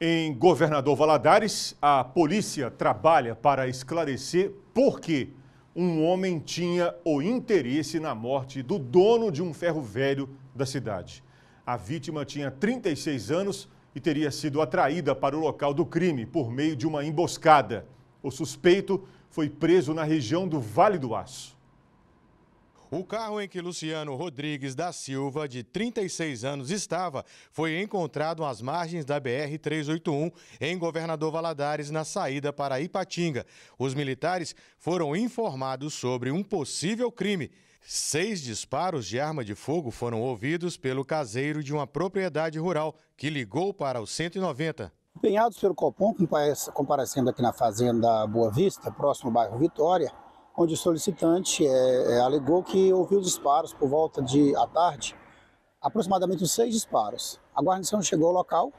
Em Governador Valadares, a polícia trabalha para esclarecer por que um homem tinha o interesse na morte do dono de um ferro velho da cidade. A vítima tinha 36 anos e teria sido atraída para o local do crime por meio de uma emboscada. O suspeito foi preso na região do Vale do Aço. O carro em que Luciano Rodrigues da Silva, de 36 anos, estava foi encontrado às margens da BR-381, em Governador Valadares, na saída para Ipatinga. Os militares foram informados sobre um possível crime. Seis disparos de arma de fogo foram ouvidos pelo caseiro de uma propriedade rural, que ligou para o 190. Empenhados pelo Copom, comparecendo aqui na fazenda Boa Vista, próximo ao bairro Vitória, onde o solicitante é, é, alegou que ouviu disparos por volta de à tarde, aproximadamente seis disparos. A guarnição chegou ao local,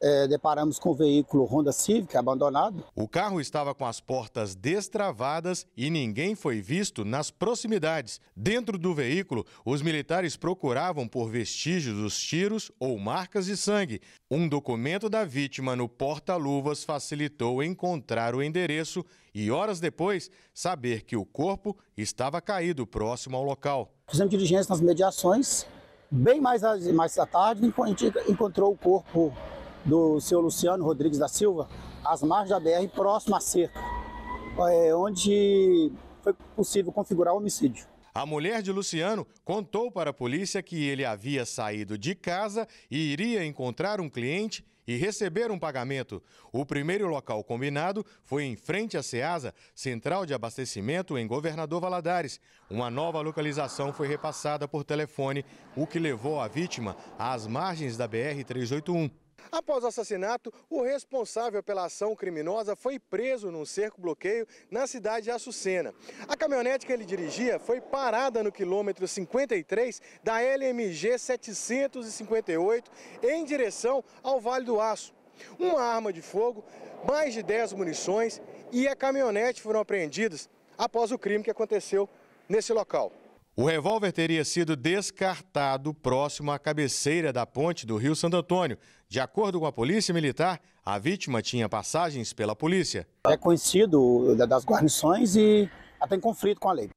é, deparamos com o veículo Honda Civic abandonado. O carro estava com as portas destravadas e ninguém foi visto nas proximidades. Dentro do veículo, os militares procuravam por vestígios dos tiros ou marcas de sangue. Um documento da vítima no porta-luvas facilitou encontrar o endereço e, horas depois, saber que o corpo estava caído próximo ao local. Fizemos diligência nas mediações. Bem mais, mais à tarde, a gente encontrou o corpo do senhor Luciano Rodrigues da Silva, às margens da BR, próximo à cerca, é, onde foi possível configurar o homicídio. A mulher de Luciano contou para a polícia que ele havia saído de casa e iria encontrar um cliente e receber um pagamento. O primeiro local combinado foi em frente à Ceasa, central de abastecimento em Governador Valadares. Uma nova localização foi repassada por telefone, o que levou a vítima às margens da BR 381. Após o assassinato, o responsável pela ação criminosa foi preso num cerco-bloqueio na cidade de Açucena. A caminhonete que ele dirigia foi parada no quilômetro 53 da LMG 758 em direção ao Vale do Aço. Uma arma de fogo, mais de 10 munições e a caminhonete foram apreendidas após o crime que aconteceu nesse local. O revólver teria sido descartado próximo à cabeceira da ponte do Rio Santo Antônio. De acordo com a Polícia Militar, a vítima tinha passagens pela polícia. É conhecido é, das guarnições e até em conflito com a lei.